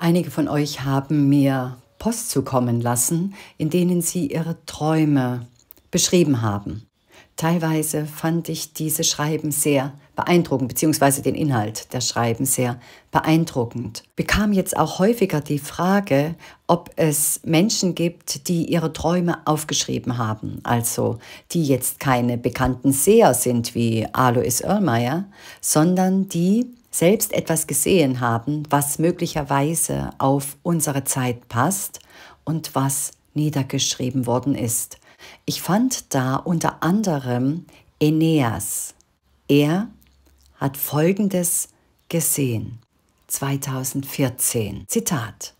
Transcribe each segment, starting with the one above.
Einige von euch haben mir Post zukommen lassen, in denen sie ihre Träume beschrieben haben. Teilweise fand ich diese Schreiben sehr beeindruckend, beziehungsweise den Inhalt der Schreiben sehr beeindruckend. Bekam jetzt auch häufiger die Frage, ob es Menschen gibt, die ihre Träume aufgeschrieben haben, also die jetzt keine bekannten Seher sind wie Alois Oermeier, sondern die selbst etwas gesehen haben, was möglicherweise auf unsere Zeit passt und was niedergeschrieben worden ist. Ich fand da unter anderem Aeneas. Er hat Folgendes gesehen. 2014. Zitat.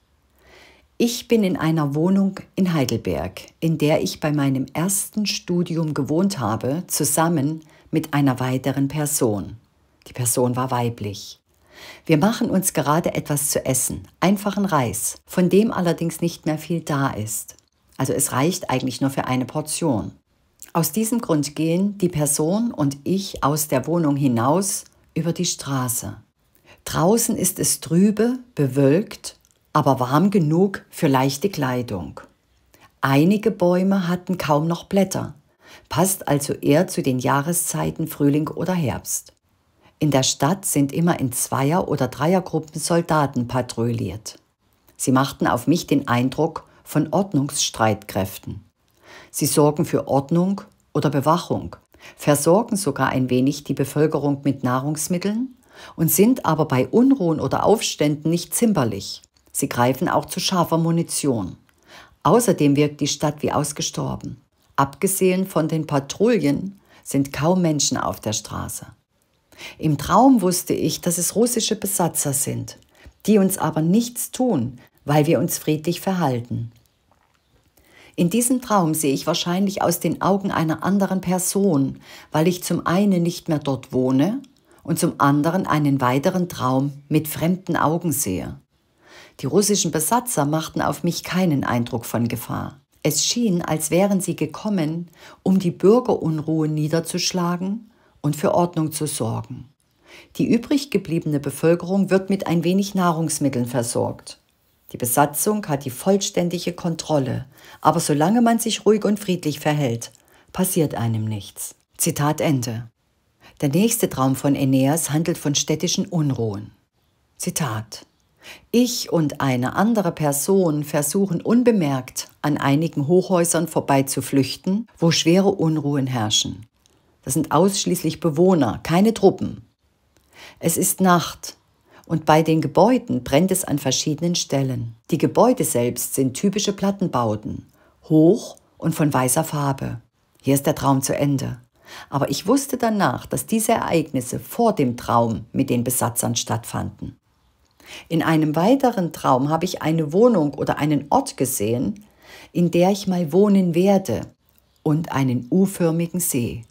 Ich bin in einer Wohnung in Heidelberg, in der ich bei meinem ersten Studium gewohnt habe, zusammen mit einer weiteren Person. Die Person war weiblich. Wir machen uns gerade etwas zu essen, einfachen Reis, von dem allerdings nicht mehr viel da ist. Also es reicht eigentlich nur für eine Portion. Aus diesem Grund gehen die Person und ich aus der Wohnung hinaus über die Straße. Draußen ist es trübe, bewölkt, aber warm genug für leichte Kleidung. Einige Bäume hatten kaum noch Blätter, passt also eher zu den Jahreszeiten Frühling oder Herbst. In der Stadt sind immer in Zweier- oder Dreiergruppen Soldaten patrouilliert. Sie machten auf mich den Eindruck von Ordnungsstreitkräften. Sie sorgen für Ordnung oder Bewachung, versorgen sogar ein wenig die Bevölkerung mit Nahrungsmitteln und sind aber bei Unruhen oder Aufständen nicht zimperlich. Sie greifen auch zu scharfer Munition. Außerdem wirkt die Stadt wie ausgestorben. Abgesehen von den Patrouillen sind kaum Menschen auf der Straße. Im Traum wusste ich, dass es russische Besatzer sind, die uns aber nichts tun, weil wir uns friedlich verhalten. In diesem Traum sehe ich wahrscheinlich aus den Augen einer anderen Person, weil ich zum einen nicht mehr dort wohne und zum anderen einen weiteren Traum mit fremden Augen sehe. Die russischen Besatzer machten auf mich keinen Eindruck von Gefahr. Es schien, als wären sie gekommen, um die Bürgerunruhe niederzuschlagen und für Ordnung zu sorgen. Die übrig gebliebene Bevölkerung wird mit ein wenig Nahrungsmitteln versorgt. Die Besatzung hat die vollständige Kontrolle, aber solange man sich ruhig und friedlich verhält, passiert einem nichts. Zitat Ende. Der nächste Traum von Aeneas handelt von städtischen Unruhen. Zitat. Ich und eine andere Person versuchen unbemerkt an einigen Hochhäusern vorbei zu flüchten, wo schwere Unruhen herrschen. Das sind ausschließlich Bewohner, keine Truppen. Es ist Nacht und bei den Gebäuden brennt es an verschiedenen Stellen. Die Gebäude selbst sind typische Plattenbauten, hoch und von weißer Farbe. Hier ist der Traum zu Ende. Aber ich wusste danach, dass diese Ereignisse vor dem Traum mit den Besatzern stattfanden. In einem weiteren Traum habe ich eine Wohnung oder einen Ort gesehen, in der ich mal wohnen werde und einen U-förmigen See.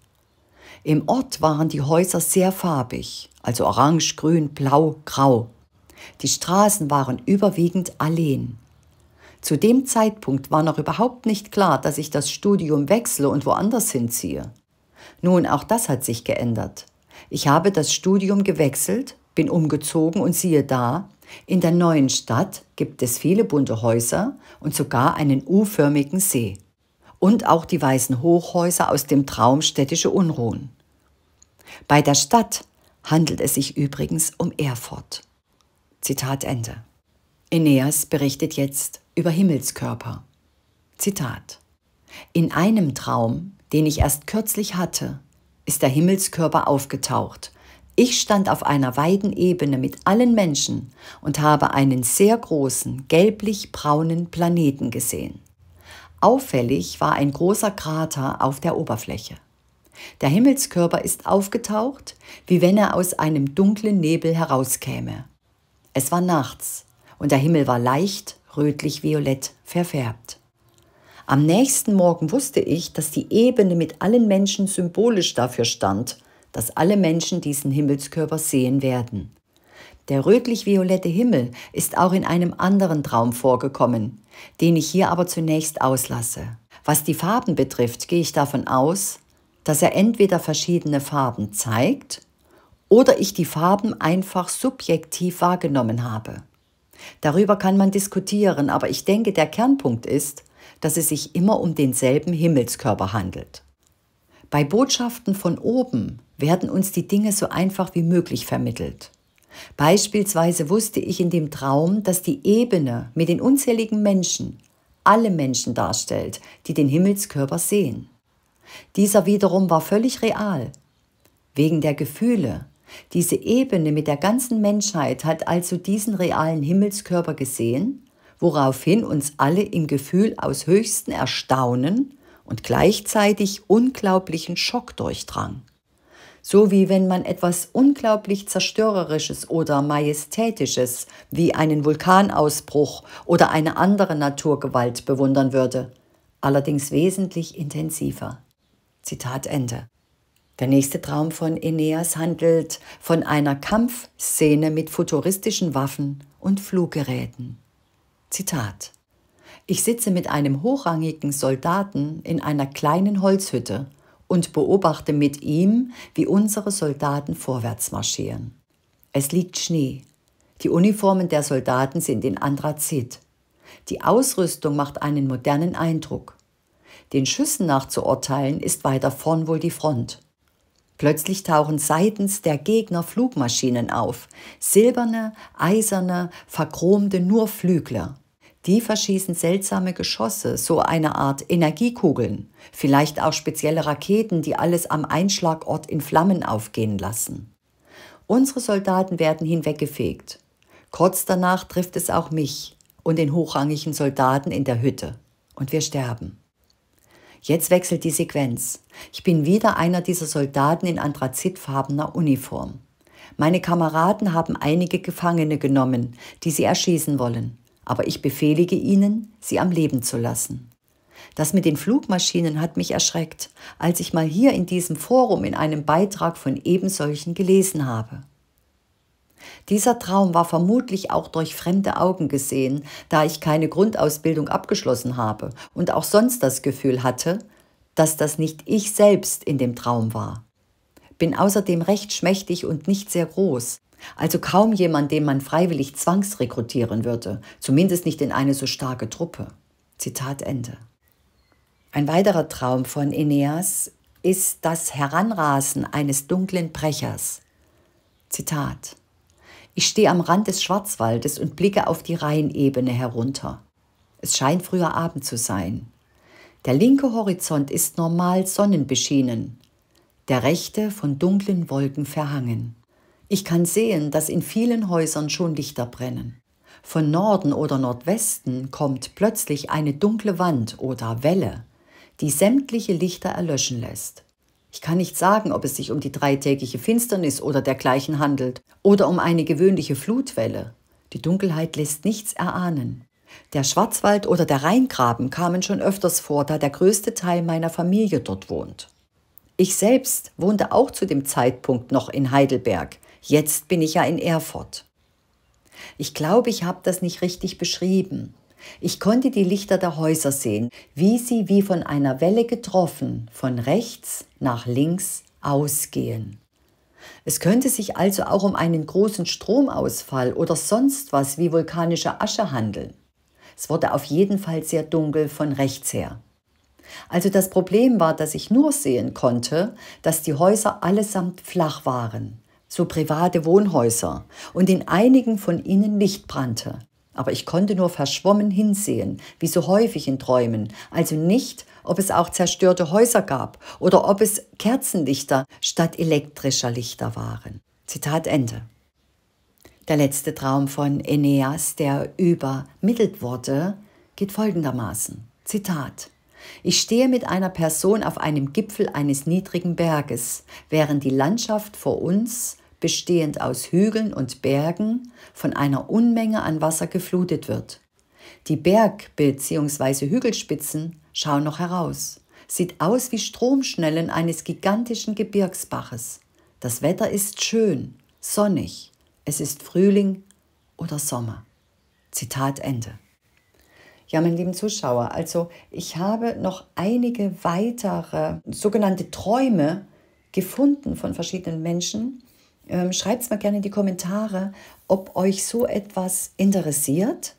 Im Ort waren die Häuser sehr farbig, also orange, grün, blau, grau. Die Straßen waren überwiegend Alleen. Zu dem Zeitpunkt war noch überhaupt nicht klar, dass ich das Studium wechsle und woanders hinziehe. Nun, auch das hat sich geändert. Ich habe das Studium gewechselt, bin umgezogen und siehe da, in der neuen Stadt gibt es viele bunte Häuser und sogar einen U-förmigen See. Und auch die weißen Hochhäuser aus dem Traum städtische Unruhen. Bei der Stadt handelt es sich übrigens um Erfurt. Zitat Ende. Aeneas berichtet jetzt über Himmelskörper. Zitat. In einem Traum, den ich erst kürzlich hatte, ist der Himmelskörper aufgetaucht. Ich stand auf einer weiten Ebene mit allen Menschen und habe einen sehr großen, gelblich-braunen Planeten gesehen. Auffällig war ein großer Krater auf der Oberfläche. Der Himmelskörper ist aufgetaucht, wie wenn er aus einem dunklen Nebel herauskäme. Es war nachts und der Himmel war leicht rötlich-violett verfärbt. Am nächsten Morgen wusste ich, dass die Ebene mit allen Menschen symbolisch dafür stand, dass alle Menschen diesen Himmelskörper sehen werden. Der rötlich-violette Himmel ist auch in einem anderen Traum vorgekommen, den ich hier aber zunächst auslasse. Was die Farben betrifft, gehe ich davon aus, dass er entweder verschiedene Farben zeigt oder ich die Farben einfach subjektiv wahrgenommen habe. Darüber kann man diskutieren, aber ich denke, der Kernpunkt ist, dass es sich immer um denselben Himmelskörper handelt. Bei Botschaften von oben werden uns die Dinge so einfach wie möglich vermittelt. Beispielsweise wusste ich in dem Traum, dass die Ebene mit den unzähligen Menschen alle Menschen darstellt, die den Himmelskörper sehen. Dieser wiederum war völlig real. Wegen der Gefühle. Diese Ebene mit der ganzen Menschheit hat also diesen realen Himmelskörper gesehen, woraufhin uns alle im Gefühl aus höchstem Erstaunen und gleichzeitig unglaublichen Schock durchdrang. So wie wenn man etwas unglaublich Zerstörerisches oder Majestätisches wie einen Vulkanausbruch oder eine andere Naturgewalt bewundern würde, allerdings wesentlich intensiver. Zitat Ende. Der nächste Traum von Aeneas handelt von einer Kampfszene mit futuristischen Waffen und Fluggeräten. Zitat Ich sitze mit einem hochrangigen Soldaten in einer kleinen Holzhütte und beobachte mit ihm, wie unsere Soldaten vorwärts marschieren. Es liegt Schnee. Die Uniformen der Soldaten sind in Andrazit. Die Ausrüstung macht einen modernen Eindruck. Den Schüssen nachzuurteilen, ist weiter vorn wohl die Front. Plötzlich tauchen seitens der Gegner Flugmaschinen auf. Silberne, eiserne, verchromte nur Flügler. Die verschießen seltsame Geschosse, so eine Art Energiekugeln, vielleicht auch spezielle Raketen, die alles am Einschlagort in Flammen aufgehen lassen. Unsere Soldaten werden hinweggefegt. Kurz danach trifft es auch mich und den hochrangigen Soldaten in der Hütte. Und wir sterben. Jetzt wechselt die Sequenz. Ich bin wieder einer dieser Soldaten in anthrazitfarbener Uniform. Meine Kameraden haben einige Gefangene genommen, die sie erschießen wollen, aber ich befehlige ihnen, sie am Leben zu lassen. Das mit den Flugmaschinen hat mich erschreckt, als ich mal hier in diesem Forum in einem Beitrag von ebensolchen gelesen habe. Dieser Traum war vermutlich auch durch fremde Augen gesehen, da ich keine Grundausbildung abgeschlossen habe und auch sonst das Gefühl hatte, dass das nicht ich selbst in dem Traum war. Bin außerdem recht schmächtig und nicht sehr groß, also kaum jemand, den man freiwillig zwangsrekrutieren würde, zumindest nicht in eine so starke Truppe. Zitat Ende. Ein weiterer Traum von Aeneas ist das Heranrasen eines dunklen Brechers. Zitat ich stehe am Rand des Schwarzwaldes und blicke auf die Rheinebene herunter. Es scheint früher Abend zu sein. Der linke Horizont ist normal sonnenbeschienen, der rechte von dunklen Wolken verhangen. Ich kann sehen, dass in vielen Häusern schon Lichter brennen. Von Norden oder Nordwesten kommt plötzlich eine dunkle Wand oder Welle, die sämtliche Lichter erlöschen lässt. Ich kann nicht sagen, ob es sich um die dreitägige Finsternis oder dergleichen handelt oder um eine gewöhnliche Flutwelle. Die Dunkelheit lässt nichts erahnen. Der Schwarzwald oder der Rheingraben kamen schon öfters vor, da der größte Teil meiner Familie dort wohnt. Ich selbst wohnte auch zu dem Zeitpunkt noch in Heidelberg. Jetzt bin ich ja in Erfurt. Ich glaube, ich habe das nicht richtig beschrieben. Ich konnte die Lichter der Häuser sehen, wie sie wie von einer Welle getroffen von rechts nach links ausgehen. Es könnte sich also auch um einen großen Stromausfall oder sonst was wie vulkanische Asche handeln. Es wurde auf jeden Fall sehr dunkel von rechts her. Also das Problem war, dass ich nur sehen konnte, dass die Häuser allesamt flach waren, so private Wohnhäuser, und in einigen von ihnen Licht brannte aber ich konnte nur verschwommen hinsehen, wie so häufig in Träumen, also nicht, ob es auch zerstörte Häuser gab oder ob es Kerzenlichter statt elektrischer Lichter waren. Zitat Ende. Der letzte Traum von Aeneas, der übermittelt wurde, geht folgendermaßen. Zitat. Ich stehe mit einer Person auf einem Gipfel eines niedrigen Berges, während die Landschaft vor uns bestehend aus Hügeln und Bergen, von einer Unmenge an Wasser geflutet wird. Die Berg- bzw. Hügelspitzen schauen noch heraus. Sieht aus wie Stromschnellen eines gigantischen Gebirgsbaches. Das Wetter ist schön, sonnig. Es ist Frühling oder Sommer. Zitat Ende. Ja, meine lieben Zuschauer, also ich habe noch einige weitere sogenannte Träume gefunden von verschiedenen Menschen, ähm, Schreibt es mal gerne in die Kommentare, ob euch so etwas interessiert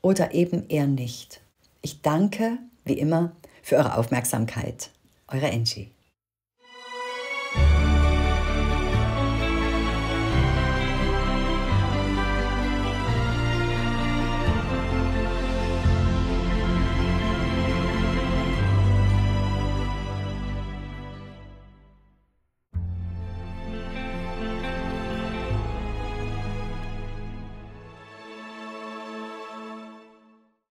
oder eben eher nicht. Ich danke, wie immer, für eure Aufmerksamkeit. Eure Angie.